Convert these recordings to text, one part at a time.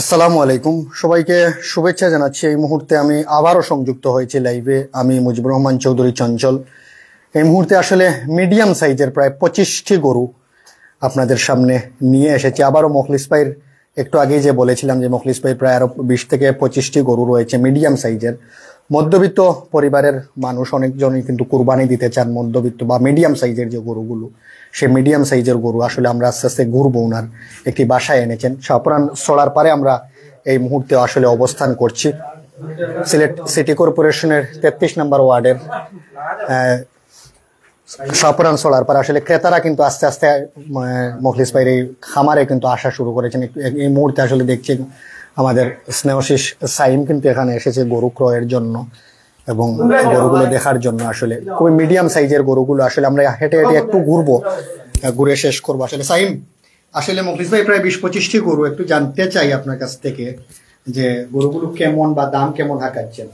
আসসালামু আলাইকুম সবাইকে শুভেচ্ছা জানাচ্ছি এই মুহূর্তে আমি আবারও সংযুক্ত হয়েছি লাইভে আমি মুজিবুর রহমান চৌধুরী চঞ্চল এই মুহূর্তে আসলে মিডিয়াম সাইজের প্রায় পঁচিশটি গরু আপনাদের সামনে নিয়ে এসেছি আবারও মখলিস ভাইয়ের একটু আগেই যে বলেছিলাম যে মখলিস ভাই প্রায় আরও বিশ থেকে পঁচিশটি গরু রয়েছে মিডিয়াম সাইজের মধ্যবিত্ত পরিবারের মানুষ অনেকজনই কিন্তু কুরবানি দিতে চান মধ্যবিত্ত বা মিডিয়াম সাইজের যে গরুগুলো সে মিডিয়াম সাইজের গরু আসলে আমরা আস্তে আস্তে ঘুরবো ওনার একটি বাসায় এনেছেন সাপরাণ সড়ার পারে আমরা এই মুহূর্তে আসলে অবস্থান করছি সিলেট সিটি কর্পোরেশনের তেত্রিশ নম্বর ওয়ার্ডের সাপরাণ সোলার পরে আসলে ক্রেতারা কিন্তু আস্তে আস্তে মখলিস ভাইয়ের এই খামারে কিন্তু আসা শুরু করেছেন এই মুহূর্তে আসলে দেখছি আমাদের স্নেহশীষ সাইম কিন্তু এখানে এসেছে গরু ক্রয়ের জন্য এবং গরুগুলো দেখার জন্য আসলে খুবই মিডিয়াম সাইজের গরুগুলো আসলে আমরা হেঁটে হেঁটে একটু ঘুরবো ঘুরে শেষ করবো আসলে সাইম আসলে মফিস ভাই প্রায় বিশ পঁচিশটি গরু একটু জানতে চাই আপনার কাছ থেকে যে গরুগুলো কেমন বা দাম কেমন হাঁকাচ্ছেন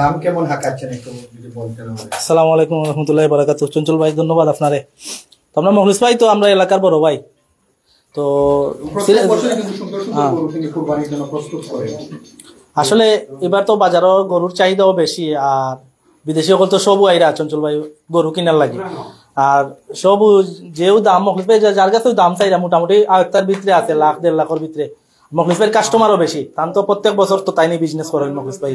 দাম কেমন হাঁকাচ্ছেন একটু যদি বলতেন আসসালামু আলাইকুম রহমতুল্লাহ বারাকাত চঞ্চল ভাই ধন্যবাদ আপনারে তো আমরা মখলিস ভাই তো আমরা এলাকার বড় ভাই তো হ্যাঁ। আসলে এবার তো বাজারও গরুর চাহিদাও বেশি আর বিদেশি সকল তো সবু আইরা চঞ্চল ভাই গরু কিনার লাগে আর সবু যেও দাম মখলিফের যার কাছে দাম চাইরা মোটামুটি আয়ত্তার ভিতরে আছে লাখ দেড় লাখের ভিতরে মখলিফের কাস্টমারও বেশি তান তো প্রত্যেক বছর তো তাই নিয়ে বিজনেস করেন মখলিস ভাই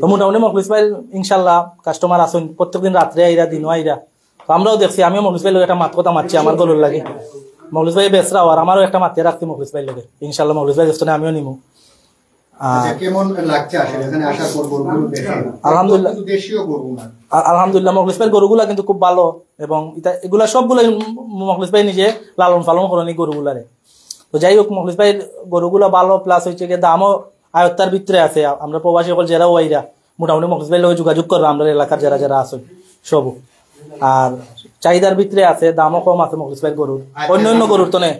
তো মোটামুটি মখলিস ভাই ইনশাল্লাহ কাস্টমার আসুন প্রত্যেকদিন রাত্রে আইরা দিনও আইরা তো আমরাও দেখছি আমিও মখলিস ভাই একটা মাত কথা মারছি আমার গরুর লাগে মৌলিস ভাই বেসরাও আর আমারও একটা মাতিয়ে রাখছি মৌলিস ভাই লোকের ইনশাল্লাহ মৌলিস ভাই রেস্টুরেন্ট আমিও নিমু আচ্ছা, আলহামদুলিল্লাহ গরুগুলা কিন্তু খুব ভালো এবং এগুলা ভাই নিজে লালন পালন করেনি তো যাই হোক গরুগুলা ভালো প্লাস দামও আয়ত্তার ভিতরে আছে আমরা প্রবাসী সকল যারা ওয়াইরা মোটামুটি মকলিস ভাইয়ের যোগাযোগ করবো আমরা এলাকার যারা যারা আছে সবু আর চাহিদার ভিতরে আছে দামও কম আছে মখলিস ভাইয়ের গরুর অন্য আচ্ছা, অন্য আচ্ছা। গরুর তো নেই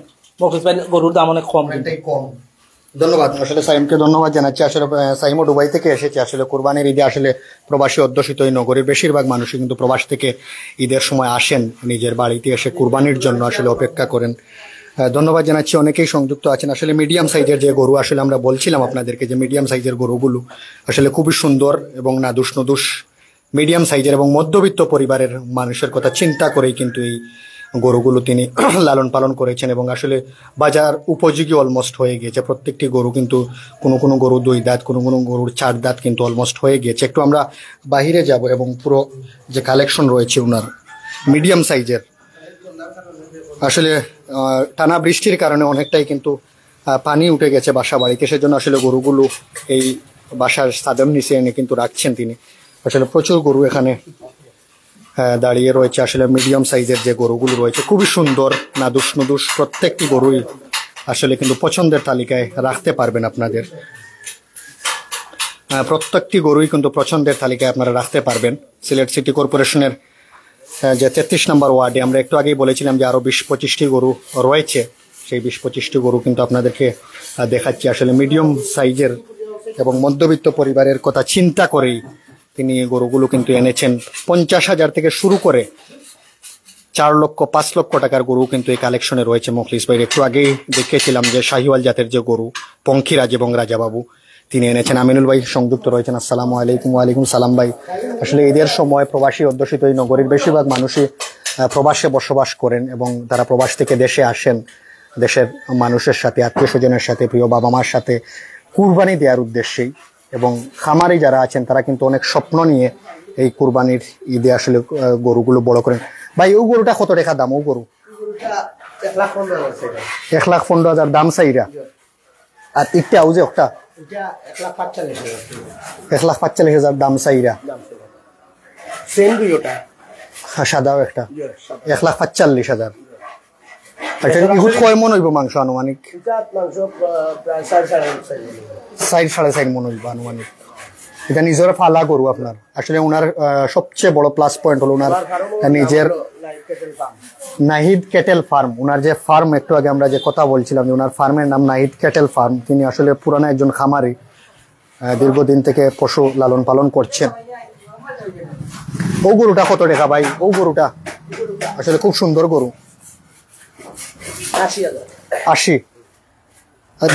ভাই গরুর দাম অনেক কম কম ধন্যবাদ আসলে সাইমকে ধন্যবাদ জানাচ্ছি আসলে সাইমও ডুবাই থেকে এসেছে আসলে কোরবানির ঈদে আসলে প্রবাসী অধ্যুষিত এই নগরীর বেশিরভাগ মানুষই কিন্তু প্রবাস থেকে ঈদের সময় আসেন নিজের বাড়িতে এসে কোরবানির জন্য আসলে অপেক্ষা করেন ধন্যবাদ জানাচ্ছি অনেকেই সংযুক্ত আছেন আসলে মিডিয়াম সাইজের যে গরু আসলে আমরা বলছিলাম আপনাদেরকে যে মিডিয়াম সাইজের গরুগুলো আসলে খুবই সুন্দর এবং নাদুস নদুস মিডিয়াম সাইজের এবং মধ্যবিত্ত পরিবারের মানুষের কথা চিন্তা করেই কিন্তু এই গরুগুলো তিনি লালন পালন করেছেন এবং আসলে বাজার উপযোগী অলমোস্ট হয়ে গিয়েছে প্রত্যেকটি গরু কিন্তু কোনো কোনো গরু দুই দাঁত কোনো কোনো গরুর চার দাঁত কিন্তু অলমোস্ট হয়ে গিয়েছে একটু আমরা বাহিরে যাব এবং পুরো যে কালেকশন রয়েছে ওনার মিডিয়াম সাইজের আসলে টানা বৃষ্টির কারণে অনেকটাই কিন্তু পানি উঠে গেছে বাসা বাড়িতে সেজন্য আসলে গরুগুলো এই বাসার সাদম নিচে এনে কিন্তু রাখছেন তিনি আসলে প্রচুর গরু এখানে দাঁড়িয়ে রয়েছে আসলে মিডিয়াম সাইজের যে গরুগুলো রয়েছে খুবই সুন্দর নাদুস নুদুষ প্রত্যেকটি গরুই আসলে কিন্তু পছন্দের তালিকায় রাখতে পারবেন আপনাদের প্রত্যেকটি গরুই কিন্তু পছন্দের তালিকায় আপনারা রাখতে পারবেন সিলেট সিটি কর্পোরেশনের যে তেত্রিশ নম্বর ওয়ার্ডে আমরা একটু আগেই বলেছিলাম যে আরও বিশ পঁচিশটি গরু রয়েছে সেই বিশ পঁচিশটি গরু কিন্তু আপনাদেরকে দেখাচ্ছি আসলে মিডিয়াম সাইজের এবং মধ্যবিত্ত পরিবারের কথা চিন্তা করেই তিনি গরুগুলো কিন্তু এনেছেন পঞ্চাশ হাজার থেকে শুরু করে চার লক্ষ পাঁচ লক্ষ টাকার গরু কিন্তু এই কালেকশনে রয়েছে মুখলিস ভাইয়ের একটু আগেই দেখেছিলাম যে শাহিওয়াল জাতের যে গরু পঙ্খিরাজ এবং রাজাবাবু তিনি এনেছেন আমিনুল ভাই সংযুক্ত রয়েছেন আসসালামু আলাইকুম ওয়ালাইকুম সালাম ভাই আসলে ঈদের সময় প্রবাসী অধ্যুষিত এই নগরীর বেশিরভাগ মানুষই প্রবাসে বসবাস করেন এবং তারা প্রবাস থেকে দেশে আসেন দেশের মানুষের সাথে আত্মীয় স্বজনের সাথে প্রিয় বাবা মার সাথে কুরবানি দেওয়ার উদ্দেশ্যেই এবং খামারি যারা আছেন তারা কিন্তু অনেক স্বপ্ন নিয়ে এই কুরবানির ঈদে আসলে গরুগুলো বড় করেন ভাই ও গরুটা কত টাকা দাম ও গরু এক লাখ পনেরো হাজার দাম চাইরা আর ও যে একটা এক লাখ পাঁচচল্লিশ হাজার দাম চাইরা সেম হ্যাঁ, সাদাও একটা এক লাখ পাঁচচল্লিশ হাজার আচ্ছা ইহুদ কয় মন হইব মাংস আনুমানিক সাইড সাড়ে সাইড মন হইব আনুমানিক এটা নিজের ফালা করু আপনার আসলে ওনার সবচেয়ে বড় প্লাস পয়েন্ট হলো ওনার নিজের নাহিদ ক্যাটেল ফার্ম ওনার যে ফার্ম একটু আগে আমরা যে কথা বলছিলাম যে ওনার ফার্মের নাম নাহিদ কেটেল ফার্ম তিনি আসলে পুরানো একজন খামারি দীর্ঘদিন থেকে পশু লালন পালন করছেন ও গরুটা কত টাকা ভাই ও গরুটা আসলে খুব সুন্দর গরু আশি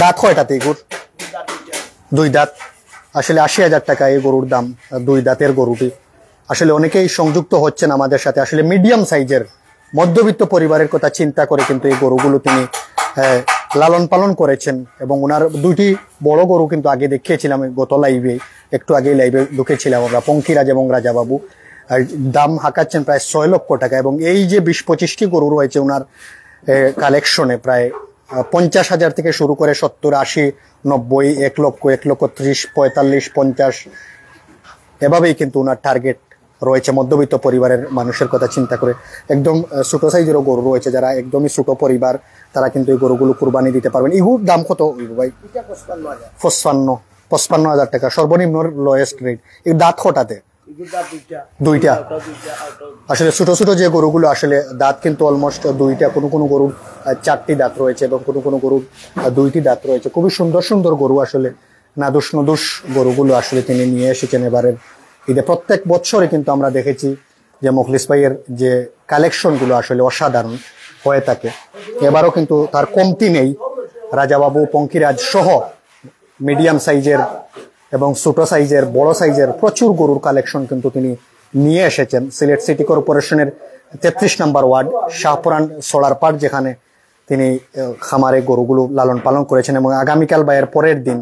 দাঁত কয়টাতে এগুর দুই দাঁত আসলে আশি হাজার টাকা এই গরুর দাম দুই দাঁতের গরুটি আসলে অনেকেই সংযুক্ত হচ্ছেন আমাদের সাথে আসলে মিডিয়াম সাইজের মধ্যবিত্ত পরিবারের কথা চিন্তা করে কিন্তু এই গরুগুলো তিনি হ্যাঁ, লালন পালন করেছেন এবং ওনার দুইটি বড় গরু কিন্তু আগে দেখিয়েছিলাম গত লাইভে একটু আগেই লাইভে ঢুকেছিলাম আমরা পঙ্কিরাজ এবং রাজাবাবু দাম হাঁকাচ্ছেন প্রায় ছয় লক্ষ টাকা এবং এই যে বিশ পঁচিশটি গরু রয়েছে ওনার কালেকশনে প্রায় পঞ্চাশ হাজার থেকে শুরু করে সত্তর আশি নব্বই এক লক্ষ এক লক্ষ ত্রিশ পঁয়তাল্লিশ পঞ্চাশ এভাবেই কিন্তু ওনার টার্গেট রয়েছে মধ্যবিত্ত পরিবারের মানুষের কথা চিন্তা করে একদম ছোটো সাইজেরও গরু রয়েছে যারা একদমই ছোট পরিবার তারা কিন্তু এই গরুগুলো কুরবানি দিতে পারবেন ইহুর দাম কত ভাই পঁচপান্ন পঁচপান্ন হাজার টাকা সর্বনিম্ন লোয়েস্ট রেট এই দাঁত খোটাতে দুইটা আসলে ছোট ছোট যে গরুগুলো আসলে দাঁত কিন্তু অলমোস্ট দুইটা কোনো কোনো গরুর চারটি দাঁত রয়েছে এবং কোনো কোনো গরুর দুইটি দাঁত রয়েছে খুবই সুন্দর সুন্দর গরু আসলে নাদুষ নদুষ গরুগুলো আসলে তিনি নিয়ে এসেছেন এবারের ঈদে প্রত্যেক বছরে কিন্তু আমরা দেখেছি যে মুখলিস ভাইয়ের যে কালেকশনগুলো আসলে অসাধারণ হয়ে থাকে এবারও কিন্তু তার কমতি নেই রাজাবাবু পঙ্কিরাজ সহ মিডিয়াম সাইজের এবং ছোট সাইজের বড় সাইজের প্রচুর গরুর কালেকশন কিন্তু তিনি নিয়ে এসেছেন সিলেট সিটি কর্পোরেশনের তেত্রিশ নম্বর ওয়ার্ড শাহপুরান পার্ক যেখানে তিনি খামারে গরুগুলো লালন পালন করেছেন এবং আগামীকাল বা এর পরের দিন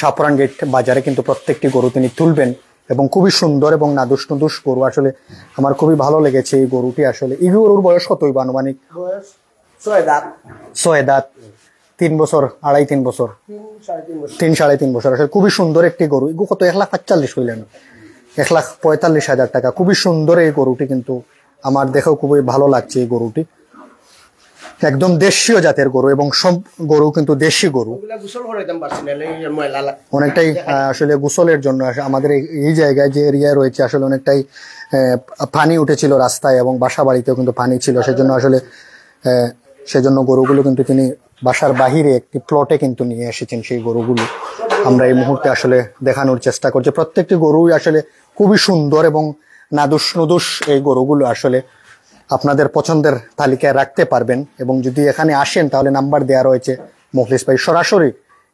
শাহপুরান গেট বাজারে কিন্তু প্রত্যেকটি গরু তিনি তুলবেন এবং খুবই সুন্দর এবং নাদুস নুদুস গরু আসলে আমার খুবই ভালো লেগেছে এই গরুটি আসলে এই গরুর বয়স কতই বানবানিক আনুমানিক ছয় দাঁত ছয় দাঁত তিন বছর আড়াই তিন বছর তিন সাড়ে তিন বছর আসলে খুবই সুন্দর একটি গরু এগুলো কত এক লাখ পাঁচচল্লিশ হইলেন এক লাখ পঁয়তাল্লিশ হাজার টাকা খুবই সুন্দর এই গরুটি কিন্তু আমার দেখেও খুবই ভালো লাগছে এই গরুটি একদম দেশীয় জাতের গরু এবং সব গরু কিন্তু দেশি গরু অনেকটাই আসলে গোসলের জন্য আমাদের এই জায়গায় যে এরিয়া রয়েছে আসলে অনেকটাই পানি উঠেছিল রাস্তায় এবং বাসা বাড়িতেও কিন্তু পানি ছিল সেজন্য আসলে সেজন্য গরুগুলো কিন্তু তিনি বাসার বাহিরে একটি প্লটে কিন্তু নিয়ে এসেছেন সেই গরুগুলো আমরা এই মুহূর্তে আসলে দেখানোর চেষ্টা করছি প্রত্যেকটি গরুই আসলে খুবই সুন্দর এবং নাদুস নুদুস এই গরুগুলো আসলে আপনাদের পছন্দের তালিকায় রাখতে পারবেন এবং যদি এখানে আসেন তাহলে নাম্বার দেওয়া রয়েছে মুখলিস ভাই সরাসরি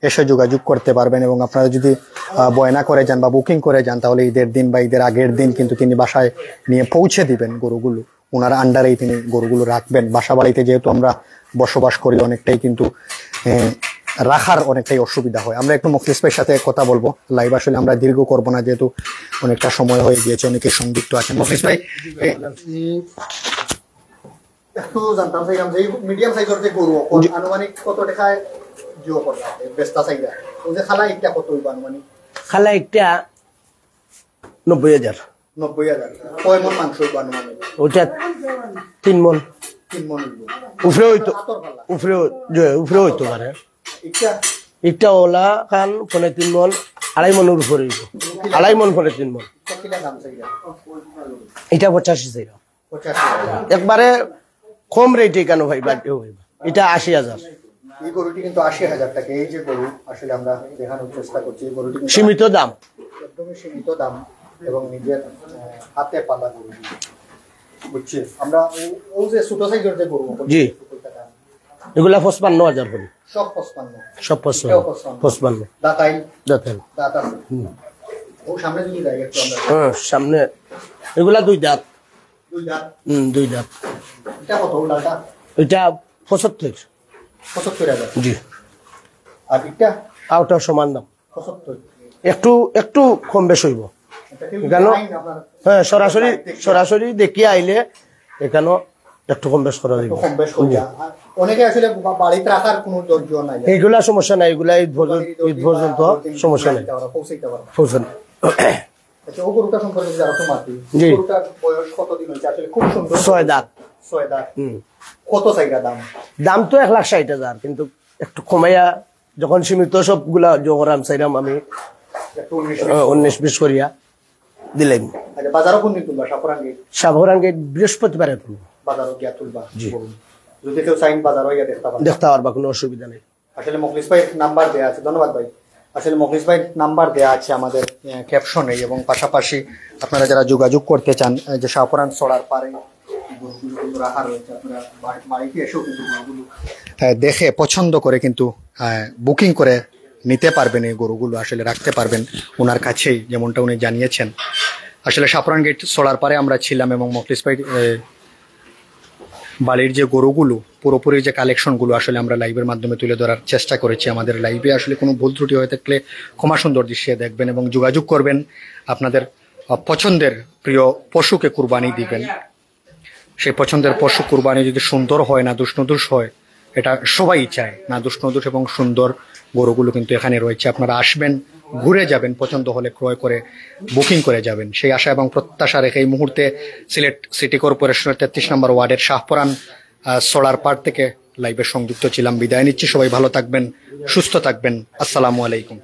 এসে যোগাযোগ করতে পারবেন এবং আপনারা যদি বয়না করে যান বা বুকিং করে যান তাহলে ঈদের দিন বা ঈদের আগের দিন কিন্তু তিনি বাসায় নিয়ে পৌঁছে দিবেন গরুগুলো ওনার আন্ডারেই তিনি গরুগুলো রাখবেন বাসা বাড়িতে যেহেতু আমরা বসবাস করি অনেকটাই কিন্তু রাখার অনেকটাই অসুবিধা হয় আমরা একটু মুখলিস ভাইয়ের সাথে কথা বলবো লাইভ আসলে আমরা দীর্ঘ করবো না যেহেতু অনেকটা সময় হয়ে গিয়েছে অনেকে সংযুক্ত আছে মুখলিস ভাই খালা একটা নব্বই হাজার নব্বই মন উপরে আড়াই মন ফোনে তিন মন এটা পঁচাশি একবারে কম রেটে কেন ভাই বাড়তে এটা আশি হাজার এই গরুটি কিন্তু আশি হাজার টাকা এই যে গরু আসলে আমরা দেখানোর চেষ্টা করছি সীমিত দাম একদমই সীমিত দাম এবং নিজের হাতে পালা গরু বুঝছি আমরা ও যে ছোট সাইজের যে গরু জি এগুলা পঁচপান্ন হাজার সব পঁচপান্ন সব পঁচপান্ন পঁচপান্ন দাতাই দাতাই দাতা ও সামনে যাই একটু আমরা হ্যাঁ সামনে এগুলা দুই দাঁত দুই দাঁত হুম দুই দাঁত এটা কত এটা পঁচাত্তর পঁচাত্তর হাজার জি আর এটা আউটার সমান দাম পঁচাত্তর একটু একটু কম বেশ হইব হ্যাঁ সরাসরি সরাসরি আইলে একটু কম বেশ করা যাবে এইগুলা সমস্যা নাই এগুলা ঈদ ঈদ পর্যন্ত সমস্যা নাই দাম তো এক লাখ ষাট হাজার কিন্তু একটু কমাইয়া যখন সীমিত সবগুলা জগরাম রাম চাইলাম আমি উনিশ বিশ করিয়া দিলাম আচ্ছা, বাজারও কোন তুলবা সাফরান গেট সাফরান গেট বাজারও গিয়া যদি কেউ চাইন বাজারও গিয়া দেখতে পারবা দেখতে পারবা কোনো অসুবিধা নেই আসলে মুখলিস ভাই নাম্বার দেওয়া আছে ধন্যবাদ ভাই আসলে মুখলিস ভাই নাম্বার দেওয়া আছে আমাদের ক্যাপশনে এবং পাশাপাশি আপনারা যারা যোগাযোগ করতে চান যে সাফরান ছড়ার পারে দেখে পছন্দ করে কিন্তু বুকিং করে নিতে পারবেন এই গরুগুলো আসলে রাখতে পারবেন ওনার কাছেই যেমনটা উনি জানিয়েছেন আসলে সাফরান গেট ছড়ার পরে আমরা ছিলাম এবং মকলিস ভাই বালির যে গরুগুলো পুরোপুরি যে কালেকশনগুলো আসলে আমরা লাইভের মাধ্যমে তুলে ধরার চেষ্টা করেছি আমাদের লাইভে আসলে কোনো ভুল ত্রুটি হয়ে থাকলে ক্ষমা সুন্দর দৃশ্যে দেখবেন এবং যোগাযোগ করবেন আপনাদের পছন্দের প্রিয় পশুকে কুরবানি দিবেন সেই পছন্দের পশু কুরবানি যদি সুন্দর হয় না দুষ্ণদুষ হয় এটা সবাই চায় না দুষ্ণদুষ এবং সুন্দর গরুগুলো কিন্তু এখানে রয়েছে আপনারা আসবেন ঘুরে যাবেন পছন্দ হলে ক্রয় করে বুকিং করে যাবেন সেই আশা এবং প্রত্যাশা রেখে এই মুহূর্তে সিলেট সিটি কর্পোরেশনের তেত্রিশ নম্বর ওয়ার্ডের শাহপরান সোলার পার্ক থেকে লাইভে সংযুক্ত ছিলাম বিদায় নিচ্ছি সবাই ভালো থাকবেন সুস্থ থাকবেন আসসালামু আলাইকুম